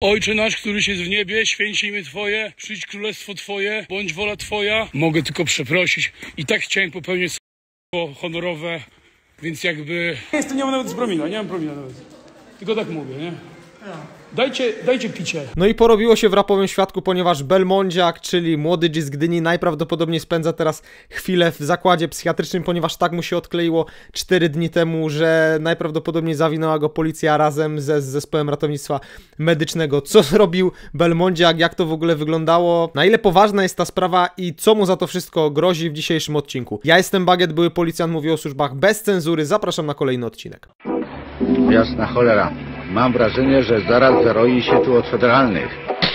Ojcze nasz, któryś jest w niebie, święć imię Twoje, przyjdź królestwo Twoje, bądź wola Twoja. Mogę tylko przeprosić. I tak chciałem popełnić słowo honorowe, więc jakby... Jestem, nie mam nawet z promila, nie mam promila nawet. Tylko tak mówię, nie? Ja. Tak. Dajcie, dajcie picie. No i porobiło się w rapowym świadku, ponieważ Belmondziak, czyli młody G z Gdyni, najprawdopodobniej spędza teraz chwilę w zakładzie psychiatrycznym, ponieważ tak mu się odkleiło 4 dni temu, że najprawdopodobniej zawinęła go policja razem ze zespołem ratownictwa medycznego. Co zrobił Belmondziak, jak to w ogóle wyglądało, na ile poważna jest ta sprawa i co mu za to wszystko grozi w dzisiejszym odcinku. Ja jestem Bagiet, były policjant, mówił o służbach bez cenzury. Zapraszam na kolejny odcinek. Jasna cholera. Mam wrażenie, że zaraz zaroi się tu od federalnych.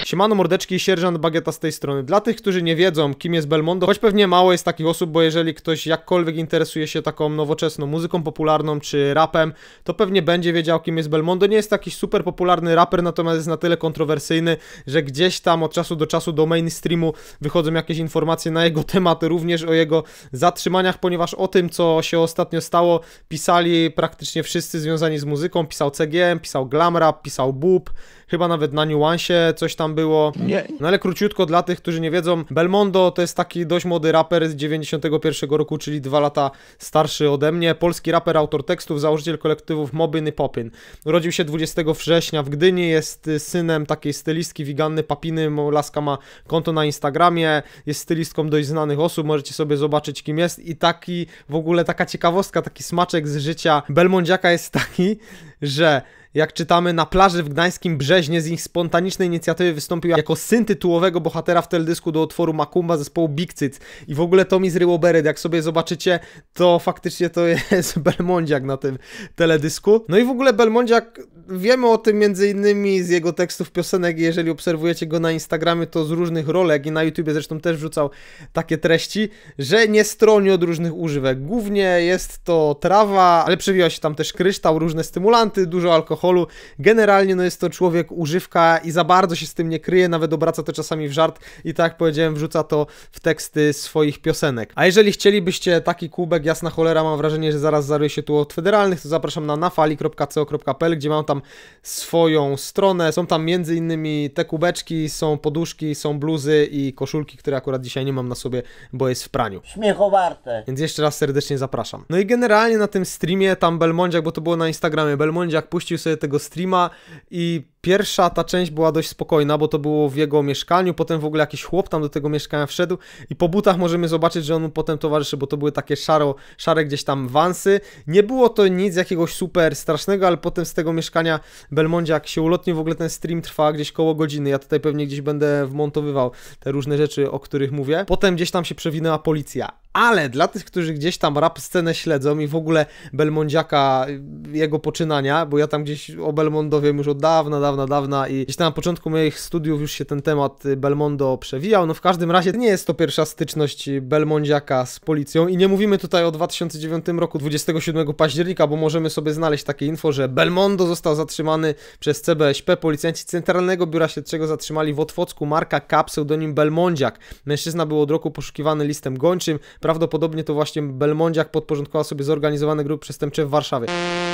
Siemano mordeczki, sierżant Bagieta z tej strony. Dla tych, którzy nie wiedzą, kim jest Belmondo, choć pewnie mało jest takich osób, bo jeżeli ktoś jakkolwiek interesuje się taką nowoczesną muzyką popularną czy rapem, to pewnie będzie wiedział, kim jest Belmondo. Nie jest taki super popularny raper, natomiast jest na tyle kontrowersyjny, że gdzieś tam od czasu do czasu do mainstreamu wychodzą jakieś informacje na jego temat, również o jego zatrzymaniach, ponieważ o tym, co się ostatnio stało, pisali praktycznie wszyscy związani z muzyką. Pisał CGM, pisał Rap, pisał Bub, chyba nawet na niuansie coś tam było. Nie. No ale króciutko dla tych, którzy nie wiedzą, Belmondo to jest taki dość młody raper z 91 roku, czyli dwa lata starszy ode mnie. Polski raper, autor tekstów, założyciel kolektywów Mobyn i Popyn. Urodził się 20 września w Gdyni, jest synem takiej stylistki Wiganny Papiny, laska ma konto na Instagramie, jest stylistką dość znanych osób, możecie sobie zobaczyć kim jest i taki w ogóle taka ciekawostka, taki smaczek z życia Belmondziaka jest taki, że jak czytamy, na plaży w gdańskim Brzeźnie z ich spontanicznej inicjatywy wystąpił jako syn tytułowego bohatera w teledysku do otworu Makumba zespołu Big Cyt. I w ogóle to mi zryło beret. Jak sobie zobaczycie, to faktycznie to jest Belmondziak na tym teledysku. No i w ogóle Belmondziak, wiemy o tym między innymi z jego tekstów piosenek. Jeżeli obserwujecie go na Instagramie, to z różnych rolek i na YouTubie zresztą też wrzucał takie treści, że nie stroni od różnych używek. Głównie jest to trawa, ale przewija się tam też kryształ, różne stymulanty, dużo alkoholu alkoholu. Generalnie no jest to człowiek używka i za bardzo się z tym nie kryje, nawet obraca to czasami w żart i tak jak powiedziałem, wrzuca to w teksty swoich piosenek. A jeżeli chcielibyście taki kubek, jasna cholera, mam wrażenie, że zaraz zaruje się tu od federalnych, to zapraszam na nafali.co.pl, gdzie mam tam swoją stronę. Są tam między innymi te kubeczki, są poduszki, są bluzy i koszulki, które akurat dzisiaj nie mam na sobie, bo jest w praniu. Śmiechowarte. Więc jeszcze raz serdecznie zapraszam. No i generalnie na tym streamie tam Belmondziak, bo to było na Instagramie, Belmondziak puścił sobie tego streama i Pierwsza ta część była dość spokojna, bo to było w jego mieszkaniu, potem w ogóle jakiś chłop tam do tego mieszkania wszedł i po butach możemy zobaczyć, że on mu potem towarzyszy, bo to były takie szaro, szare gdzieś tam wansy. Nie było to nic jakiegoś super strasznego, ale potem z tego mieszkania Belmondzie jak się ulotnił, w ogóle ten stream trwa gdzieś koło godziny, ja tutaj pewnie gdzieś będę wmontowywał te różne rzeczy, o których mówię. Potem gdzieś tam się przewinęła policja, ale dla tych, którzy gdzieś tam rap scenę śledzą i w ogóle Belmondziaka, jego poczynania, bo ja tam gdzieś o Belmondowie wiem już od dawna, dawna dawna, dawna i gdzieś tam na początku moich studiów już się ten temat y, Belmondo przewijał. No w każdym razie nie jest to pierwsza styczność y, Belmondziaka z policją i nie mówimy tutaj o 2009 roku 27 października, bo możemy sobie znaleźć takie info, że Belmondo został zatrzymany przez CBŚP. Policjanci Centralnego Biura Śledczego zatrzymali w Otwocku Marka K. pseudonim Belmondziak. Mężczyzna był od roku poszukiwany listem gończym. Prawdopodobnie to właśnie Belmondziak podporządkował sobie zorganizowane grupy przestępcze w Warszawie.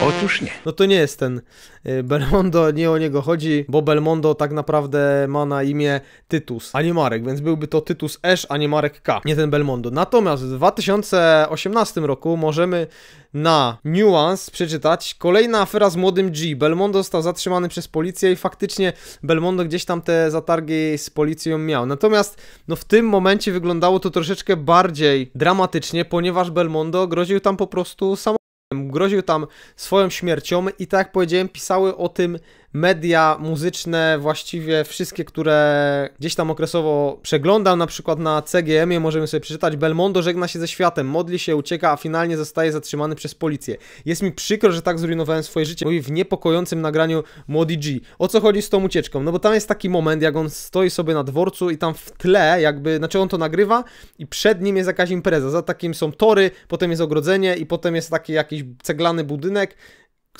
Otóż nie. No to nie jest ten y, Belmondo, nie o niego chodzi chodzi, bo Belmondo tak naprawdę ma na imię Tytus, a nie Marek, więc byłby to Tytus Esz, a nie Marek K, nie ten Belmondo. Natomiast w 2018 roku możemy na Nuance przeczytać kolejna afera z młodym G. Belmondo został zatrzymany przez policję i faktycznie Belmondo gdzieś tam te zatargi z policją miał. Natomiast no w tym momencie wyglądało to troszeczkę bardziej dramatycznie, ponieważ Belmondo groził tam po prostu samolotem. Groził tam swoją śmiercią i tak jak powiedziałem, pisały o tym media muzyczne, właściwie wszystkie, które gdzieś tam okresowo przeglądam, na przykład na CGM-ie możemy sobie przeczytać, Belmondo żegna się ze światem, modli się, ucieka, a finalnie zostaje zatrzymany przez policję. Jest mi przykro, że tak zrujnowałem swoje życie, mówi w niepokojącym nagraniu Modi G. O co chodzi z tą ucieczką? No bo tam jest taki moment, jak on stoi sobie na dworcu i tam w tle jakby, znaczy on to nagrywa i przed nim jest jakaś impreza, za takim są tory, potem jest ogrodzenie i potem jest taki jakiś ceglany budynek,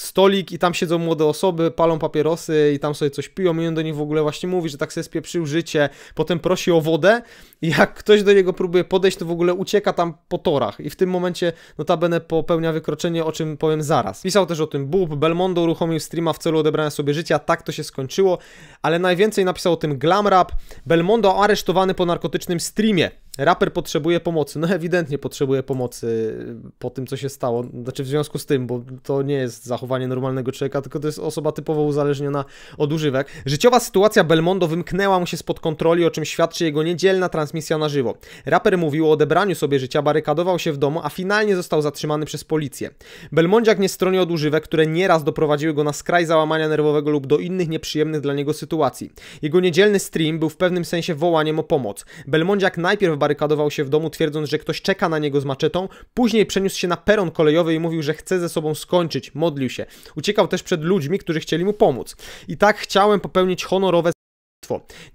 stolik i tam siedzą młode osoby, palą papierosy i tam sobie coś piją i on do nich w ogóle właśnie mówi, że tak sobie spieprzył życie, potem prosi o wodę i jak ktoś do niego próbuje podejść, to w ogóle ucieka tam po torach i w tym momencie notabene popełnia wykroczenie, o czym powiem zaraz. Pisał też o tym bub Belmondo uruchomił streama w celu odebrania sobie życia, tak to się skończyło, ale najwięcej napisał o tym Glamrap, Belmondo aresztowany po narkotycznym streamie raper potrzebuje pomocy. No ewidentnie potrzebuje pomocy y, po tym, co się stało. Znaczy w związku z tym, bo to nie jest zachowanie normalnego człowieka, tylko to jest osoba typowo uzależniona od używek. Życiowa sytuacja Belmondo wymknęła mu się spod kontroli, o czym świadczy jego niedzielna transmisja na żywo. Raper mówił o odebraniu sobie życia, barykadował się w domu, a finalnie został zatrzymany przez policję. Belmondziak nie stroni od używek, które nieraz doprowadziły go na skraj załamania nerwowego lub do innych nieprzyjemnych dla niego sytuacji. Jego niedzielny stream był w pewnym sensie wołaniem o pomoc. Belmondziak najpierw zabarykadował się w domu, twierdząc, że ktoś czeka na niego z maczetą. Później przeniósł się na peron kolejowy i mówił, że chce ze sobą skończyć. Modlił się. Uciekał też przed ludźmi, którzy chcieli mu pomóc. I tak chciałem popełnić honorowe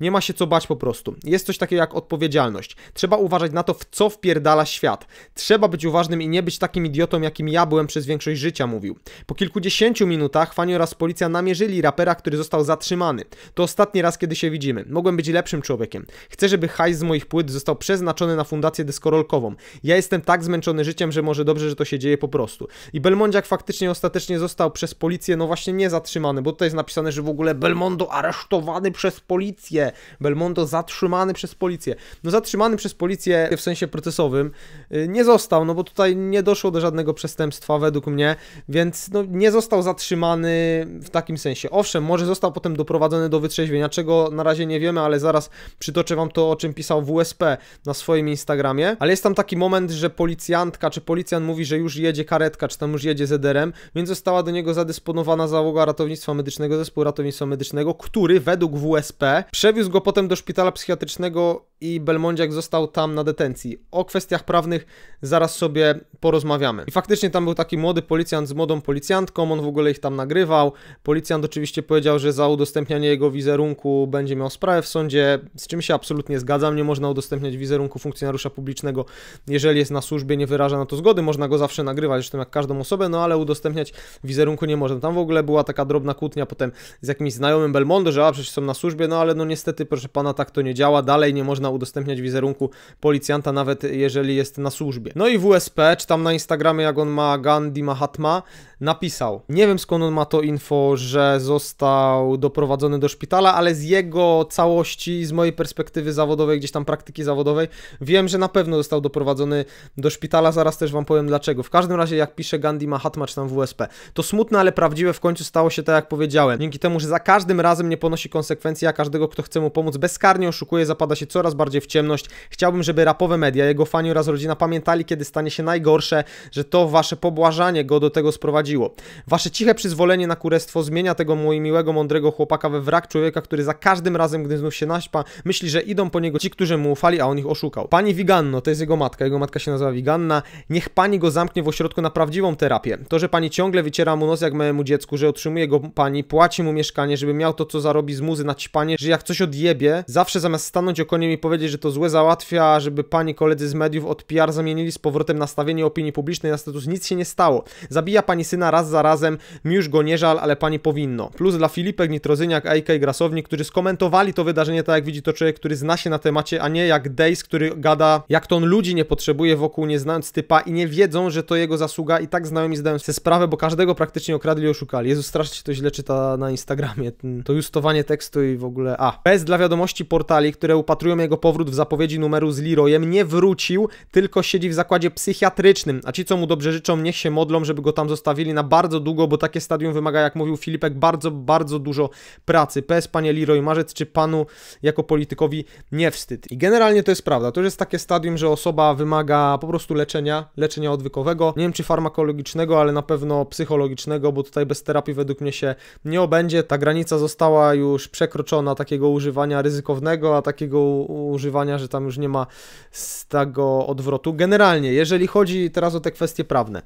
nie ma się co bać po prostu. Jest coś takiego jak odpowiedzialność. Trzeba uważać na to, w co wpierdala świat. Trzeba być uważnym i nie być takim idiotą, jakim ja byłem przez większość życia, mówił. Po kilkudziesięciu minutach fani oraz policja namierzyli rapera, który został zatrzymany. To ostatni raz, kiedy się widzimy. Mogłem być lepszym człowiekiem. Chcę, żeby hajs z moich płyt został przeznaczony na fundację deskorolkową. Ja jestem tak zmęczony życiem, że może dobrze, że to się dzieje po prostu. I Belmondziak faktycznie ostatecznie został przez policję, no właśnie nie zatrzymany, bo tutaj jest napisane, że w ogóle Belmondo aresztowany przez policję policję. Belmondo zatrzymany przez policję. No zatrzymany przez policję w sensie procesowym y, nie został, no bo tutaj nie doszło do żadnego przestępstwa według mnie, więc no, nie został zatrzymany w takim sensie. Owszem, może został potem doprowadzony do wytrzeźwienia, czego na razie nie wiemy, ale zaraz przytoczę wam to, o czym pisał WSP na swoim Instagramie. Ale jest tam taki moment, że policjantka czy policjant mówi, że już jedzie karetka, czy tam już jedzie zederem, więc została do niego zadysponowana załoga ratownictwa medycznego, zespół ratownictwa medycznego, który według WSP Przewiózł go potem do szpitala psychiatrycznego i Belmondziak został tam na detencji. O kwestiach prawnych zaraz sobie porozmawiamy. I faktycznie tam był taki młody policjant z młodą policjantką, on w ogóle ich tam nagrywał. Policjant oczywiście powiedział, że za udostępnianie jego wizerunku będzie miał sprawę w sądzie, z czym się absolutnie zgadzam. Nie można udostępniać wizerunku funkcjonariusza publicznego, jeżeli jest na służbie, nie wyraża na to zgody. Można go zawsze nagrywać, zresztą jak każdą osobę, no ale udostępniać wizerunku nie można. Tam w ogóle była taka drobna kłótnia potem z jakimś znajomym Belmondo, że a przecież są na służbie, no no ale no niestety, proszę pana, tak to nie działa. Dalej nie można udostępniać wizerunku policjanta, nawet jeżeli jest na służbie. No i WSP, czy tam na Instagramie, jak on ma Gandhi Mahatma, napisał. Nie wiem skąd on ma to info, że został doprowadzony do szpitala, ale z jego całości, z mojej perspektywy zawodowej, gdzieś tam praktyki zawodowej, wiem, że na pewno został doprowadzony do szpitala. Zaraz też wam powiem dlaczego. W każdym razie, jak pisze Gandhi Mahatma, czy tam WSP, to smutne, ale prawdziwe w końcu stało się tak, jak powiedziałem. Dzięki temu, że za każdym razem nie ponosi konsekwencji jaka każdego, kto chce mu pomóc, bezkarnie oszukuje, zapada się coraz bardziej w ciemność. Chciałbym, żeby rapowe media, jego fani oraz rodzina pamiętali, kiedy stanie się najgorsze, że to wasze pobłażanie go do tego sprowadziło. Wasze ciche przyzwolenie na kurestwo zmienia tego miłego, mądrego chłopaka we wrak człowieka, który za każdym razem, gdy znów się naśpa, myśli, że idą po niego ci, którzy mu ufali, a on ich oszukał. Pani Wiganno, to jest jego matka, jego matka się nazywa Wiganna, niech pani go zamknie w ośrodku na prawdziwą terapię. To, że pani ciągle wyciera mu nos jak mojemu dziecku, że otrzymuje go pani, płaci mu mieszkanie, żeby miał to, co zarobi z muzy na ćpanie, że jak coś odjebie, zawsze zamiast stanąć okoniem i powiedzieć, że to złe załatwia, żeby pani koledzy z mediów od PR zamienili z powrotem nastawienie opinii publicznej na status nic się nie stało. Zabija pani syna raz za razem, mi już go nie żal, ale pani powinno. Plus dla Filipek, Nitrozyniak, AK i Grasownik, którzy skomentowali to wydarzenie tak jak widzi to człowiek, który zna się na temacie, a nie jak Days, który gada jak to on ludzi nie potrzebuje wokół, nie znając typa i nie wiedzą, że to jego zasługa i tak znajomi zdają sobie sprawę, bo każdego praktycznie okradli i oszukali. Jezus, strasznie to źle czyta na Instagramie, to justowanie tekstu i w ogóle ogóle. A, bez dla wiadomości portali, które upatrują jego powrót w zapowiedzi numeru z Leroyem, nie wrócił, tylko siedzi w zakładzie psychiatrycznym. A ci, co mu dobrze życzą, niech się modlą, żeby go tam zostawili na bardzo długo, bo takie stadium wymaga, jak mówił Filipek, bardzo, bardzo dużo pracy. PS, panie Leroy Marzec, czy panu jako politykowi nie wstyd? I generalnie to jest prawda. To już jest takie stadium, że osoba wymaga po prostu leczenia, leczenia odwykowego. Nie wiem, czy farmakologicznego, ale na pewno psychologicznego, bo tutaj bez terapii według mnie się nie obędzie. Ta granica została już przekroczona takiego używania ryzykownego, a takiego używania, że tam już nie ma z tego odwrotu. Generalnie, jeżeli chodzi teraz o te kwestie prawne,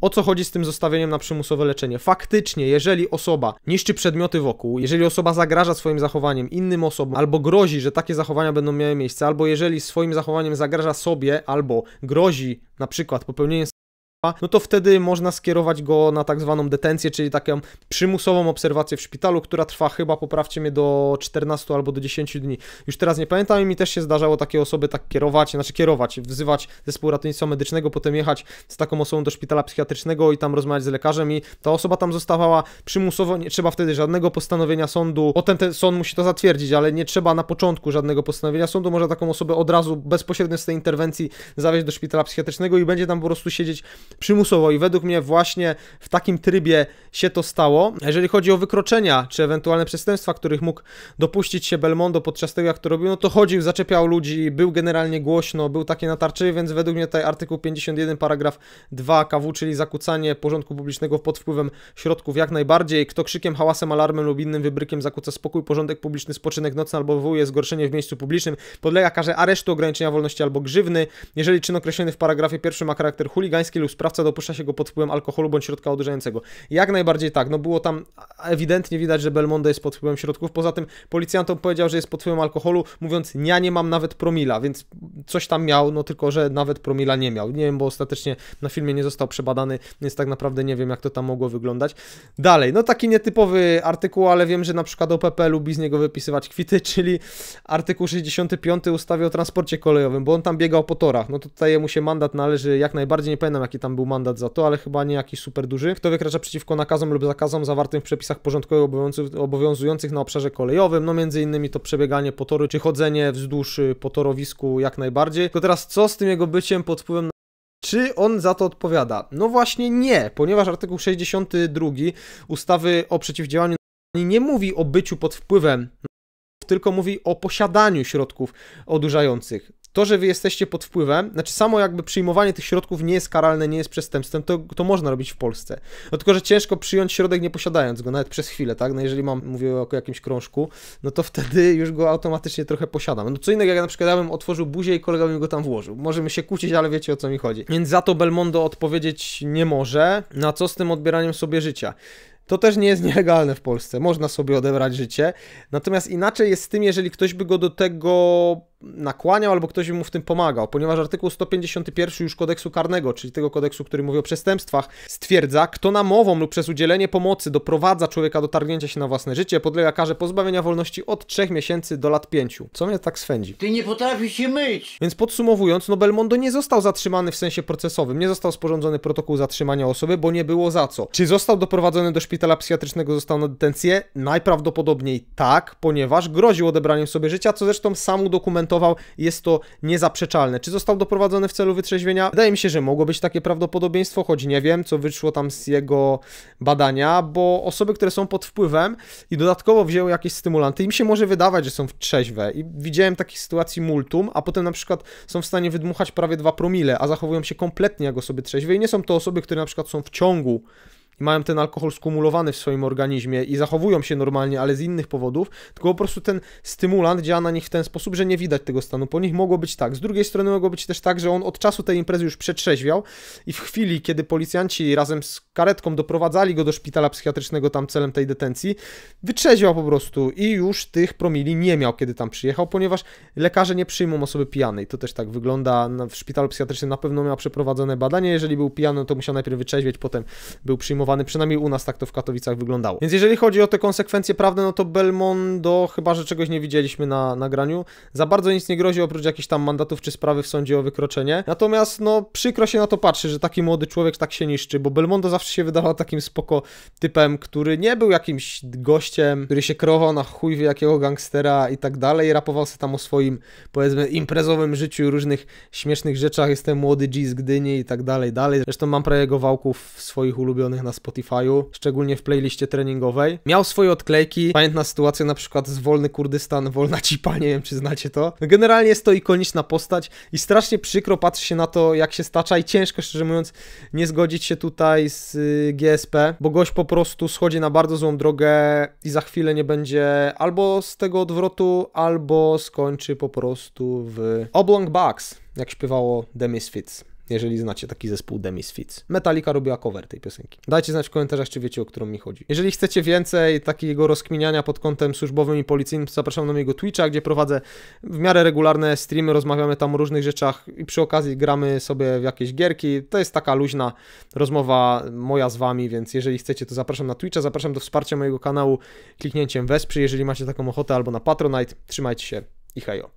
o co chodzi z tym zostawieniem na przymusowe leczenie? Faktycznie, jeżeli osoba niszczy przedmioty wokół, jeżeli osoba zagraża swoim zachowaniem innym osobom, albo grozi, że takie zachowania będą miały miejsce, albo jeżeli swoim zachowaniem zagraża sobie, albo grozi na przykład popełnieniem no to wtedy można skierować go na tak zwaną detencję, czyli taką przymusową obserwację w szpitalu, która trwa chyba, poprawcie mnie, do 14 albo do 10 dni. Już teraz nie pamiętam i mi też się zdarzało takie osoby tak kierować, znaczy kierować, wzywać zespół ratownictwa medycznego, potem jechać z taką osobą do szpitala psychiatrycznego i tam rozmawiać z lekarzem i ta osoba tam zostawała przymusowo, nie trzeba wtedy żadnego postanowienia sądu, potem ten sąd musi to zatwierdzić, ale nie trzeba na początku żadnego postanowienia sądu, można taką osobę od razu bezpośrednio z tej interwencji zawieźć do szpitala psychiatrycznego i będzie tam po prostu siedzieć przymusowo i według mnie właśnie w takim trybie się to stało. Jeżeli chodzi o wykroczenia czy ewentualne przestępstwa, których mógł dopuścić się Belmondo podczas tego, jak to robił, no to chodził, zaczepiał ludzi, był generalnie głośno, był taki natarczy, więc według mnie tutaj artykuł 51 paragraf 2 KW, czyli zakłócanie porządku publicznego pod wpływem środków jak najbardziej. Kto krzykiem, hałasem, alarmem lub innym wybrykiem zakłóca spokój, porządek publiczny, spoczynek nocny albo wywołuje zgorszenie w miejscu publicznym, podlega karze aresztu, ograniczenia wolności albo grzywny. Jeżeli czyn określony w paragrafie pierwszym ma charakter chuligański lub sprawca dopuszcza się go pod wpływem alkoholu bądź środka odurzającego. Jak najbardziej tak, no było tam ewidentnie widać, że Belmondo jest pod wpływem środków, poza tym policjantom powiedział, że jest pod wpływem alkoholu, mówiąc, ja nie mam nawet promila, więc coś tam miał, no tylko, że nawet promila nie miał. Nie wiem, bo ostatecznie na filmie nie został przebadany, więc tak naprawdę nie wiem, jak to tam mogło wyglądać. Dalej, no taki nietypowy artykuł, ale wiem, że na przykład OPP lubi z niego wypisywać kwity, czyli artykuł 65 ustawy o transporcie kolejowym, bo on tam biegał po torach. No to tutaj mu się mandat należy jak najbardziej, nie pamiętam jaki tam tam był mandat za to, ale chyba nie jakiś super duży. Kto wykracza przeciwko nakazom lub zakazom zawartym w przepisach porządkowych obowiązujących na obszarze kolejowym, no między innymi to przebieganie po toru, czy chodzenie wzdłuż y, po torowisku jak najbardziej. To teraz co z tym jego byciem pod wpływem na czy on za to odpowiada? No właśnie nie, ponieważ artykuł 62 ustawy o przeciwdziałaniu nie mówi o byciu pod wpływem tylko mówi o posiadaniu środków odurzających to, że wy jesteście pod wpływem, znaczy samo jakby przyjmowanie tych środków nie jest karalne, nie jest przestępstwem, to, to można robić w Polsce. No tylko, że ciężko przyjąć środek nie posiadając go, nawet przez chwilę, tak? No jeżeli mam, mówię o jakimś krążku, no to wtedy już go automatycznie trochę posiadam. No co innego, jak na przykład ja bym otworzył buzię i kolega bym mi go tam włożył. Możemy się kłócić, ale wiecie o co mi chodzi. Więc za to Belmondo odpowiedzieć nie może, na no co z tym odbieraniem sobie życia. To też nie jest nielegalne w Polsce, można sobie odebrać życie. Natomiast inaczej jest z tym, jeżeli ktoś by go do tego nakłaniał albo ktoś by mu w tym pomagał, ponieważ artykuł 151 już kodeksu karnego, czyli tego kodeksu, który mówi o przestępstwach, stwierdza, kto namową lub przez udzielenie pomocy doprowadza człowieka do targnięcia się na własne życie, podlega karze pozbawienia wolności od 3 miesięcy do lat 5. Co mnie tak swędzi? Ty nie potrafisz się myć! Więc podsumowując, no Belmondo nie został zatrzymany w sensie procesowym, nie został sporządzony protokół zatrzymania osoby, bo nie było za co. Czy został doprowadzony do szpitala psychiatrycznego, został na detencję? Najprawdopodobniej tak, ponieważ groził odebraniem sobie życia, co zresztą sam dokument jest to niezaprzeczalne. Czy został doprowadzony w celu wytrzeźwienia? Wydaje mi się, że mogło być takie prawdopodobieństwo, choć nie wiem, co wyszło tam z jego badania, bo osoby, które są pod wpływem i dodatkowo wzięły jakieś stymulanty, im się może wydawać, że są trzeźwe. I widziałem takich sytuacji multum, a potem na przykład są w stanie wydmuchać prawie dwa promile, a zachowują się kompletnie jako osoby trzeźwe i nie są to osoby, które na przykład są w ciągu i mają ten alkohol skumulowany w swoim organizmie i zachowują się normalnie, ale z innych powodów, tylko po prostu ten stymulant działa na nich w ten sposób, że nie widać tego stanu po nich. Mogło być tak. Z drugiej strony mogło być też tak, że on od czasu tej imprezy już przetrzeźwiał i w chwili, kiedy policjanci razem z karetką doprowadzali go do szpitala psychiatrycznego tam celem tej detencji, wytrzeźwiał po prostu i już tych promili nie miał, kiedy tam przyjechał, ponieważ lekarze nie przyjmą osoby pijanej. To też tak wygląda. W szpitalu psychiatrycznym na pewno miał przeprowadzone badanie. Jeżeli był pijany, to musiał najpierw wytrzeźwieć, potem był przyjmowany przynajmniej u nas tak to w Katowicach wyglądało. Więc jeżeli chodzi o te konsekwencje prawne, no to Belmondo, chyba że czegoś nie widzieliśmy na nagraniu, za bardzo nic nie grozi oprócz jakichś tam mandatów czy sprawy w sądzie o wykroczenie. Natomiast no przykro się na to patrzy, że taki młody człowiek tak się niszczy, bo Belmondo zawsze się wydawał takim spoko typem, który nie był jakimś gościem, który się krował na chuj wie jakiego gangstera i tak dalej, rapował sobie tam o swoim powiedzmy imprezowym życiu, różnych śmiesznych rzeczach, jestem młody G z Gdyni i tak dalej, dalej. Zresztą mam prawie jego wałków swoich ulubionych na Spotify'u, szczególnie w playliście treningowej. Miał swoje odklejki, pamiętna sytuacja na przykład z Wolny Kurdystan, Wolna Cipa, nie wiem czy znacie to. No, generalnie jest to ikoniczna postać i strasznie przykro patrzy się na to, jak się stacza i ciężko, szczerze mówiąc, nie zgodzić się tutaj z y, GSP, bo gość po prostu schodzi na bardzo złą drogę i za chwilę nie będzie albo z tego odwrotu, albo skończy po prostu w Oblong Bucks, jak śpiewało The Misfits jeżeli znacie taki zespół The Misfits. Metallica robiła cover tej piosenki. Dajcie znać w komentarzach, czy wiecie, o którą mi chodzi. Jeżeli chcecie więcej takiego rozkminiania pod kątem służbowym i policyjnym, zapraszam na mojego Twitcha, gdzie prowadzę w miarę regularne streamy, rozmawiamy tam o różnych rzeczach i przy okazji gramy sobie w jakieś gierki. To jest taka luźna rozmowa moja z wami, więc jeżeli chcecie, to zapraszam na Twitcha, zapraszam do wsparcia mojego kanału kliknięciem wesprzyj, jeżeli macie taką ochotę, albo na Patronite. Trzymajcie się i hejo.